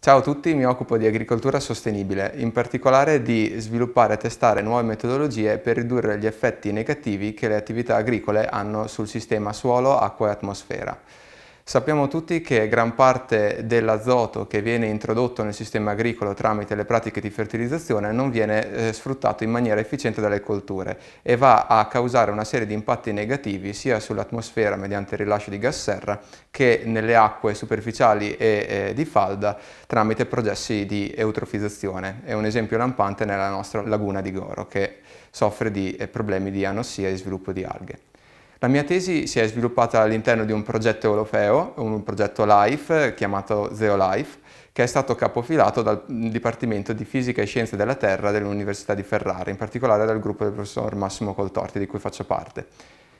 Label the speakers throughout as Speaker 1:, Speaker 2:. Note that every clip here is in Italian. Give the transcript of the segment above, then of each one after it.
Speaker 1: Ciao a tutti, mi occupo di agricoltura sostenibile, in particolare di sviluppare e testare nuove metodologie per ridurre gli effetti negativi che le attività agricole hanno sul sistema suolo, acqua e atmosfera. Sappiamo tutti che gran parte dell'azoto che viene introdotto nel sistema agricolo tramite le pratiche di fertilizzazione non viene eh, sfruttato in maniera efficiente dalle colture e va a causare una serie di impatti negativi sia sull'atmosfera mediante il rilascio di gas serra che nelle acque superficiali e eh, di falda tramite processi di eutrofizzazione. È un esempio lampante nella nostra laguna di Goro che soffre di eh, problemi di anossia e sviluppo di alghe. La mia tesi si è sviluppata all'interno di un progetto europeo, un progetto LIFE chiamato Zeo Life, che è stato capofilato dal Dipartimento di Fisica e Scienze della Terra dell'Università di Ferrara, in particolare dal gruppo del professor Massimo Coltorti, di cui faccio parte.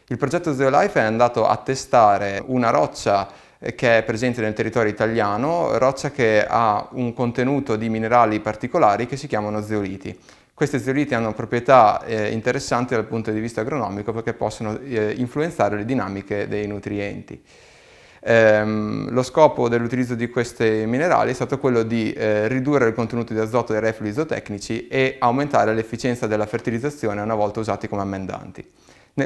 Speaker 1: Il progetto Zeo Life è andato a testare una roccia eh, che è presente nel territorio italiano, roccia che ha un contenuto di minerali particolari che si chiamano zeoliti. Queste zeolite hanno proprietà eh, interessanti dal punto di vista agronomico perché possono eh, influenzare le dinamiche dei nutrienti. Ehm, lo scopo dell'utilizzo di questi minerali è stato quello di eh, ridurre il contenuto di azoto dei reflui isotecnici e aumentare l'efficienza della fertilizzazione una volta usati come ammendanti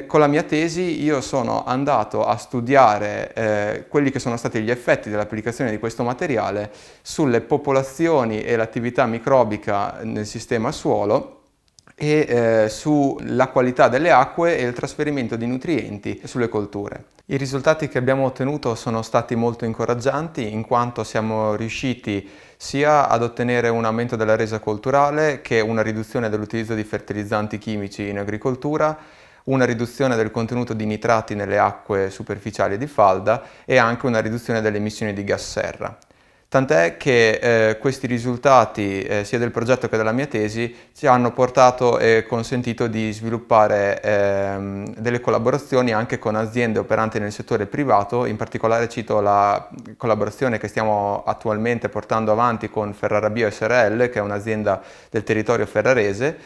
Speaker 1: con la mia tesi io sono andato a studiare eh, quelli che sono stati gli effetti dell'applicazione di questo materiale sulle popolazioni e l'attività microbica nel sistema suolo e eh, sulla qualità delle acque e il trasferimento di nutrienti sulle colture. I risultati che abbiamo ottenuto sono stati molto incoraggianti in quanto siamo riusciti sia ad ottenere un aumento della resa colturale che una riduzione dell'utilizzo di fertilizzanti chimici in agricoltura una riduzione del contenuto di nitrati nelle acque superficiali di falda e anche una riduzione delle emissioni di gas serra. Tant'è che eh, questi risultati eh, sia del progetto che della mia tesi ci hanno portato e consentito di sviluppare ehm, delle collaborazioni anche con aziende operanti nel settore privato, in particolare cito la collaborazione che stiamo attualmente portando avanti con Ferrarabio SRL, che è un'azienda del territorio ferrarese,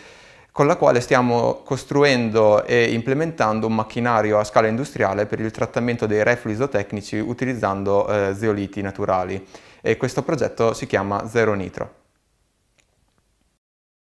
Speaker 1: con la quale stiamo costruendo e implementando un macchinario a scala industriale per il trattamento dei reflui zootecnici utilizzando eh, zeoliti naturali e questo progetto si chiama Zero Nitro.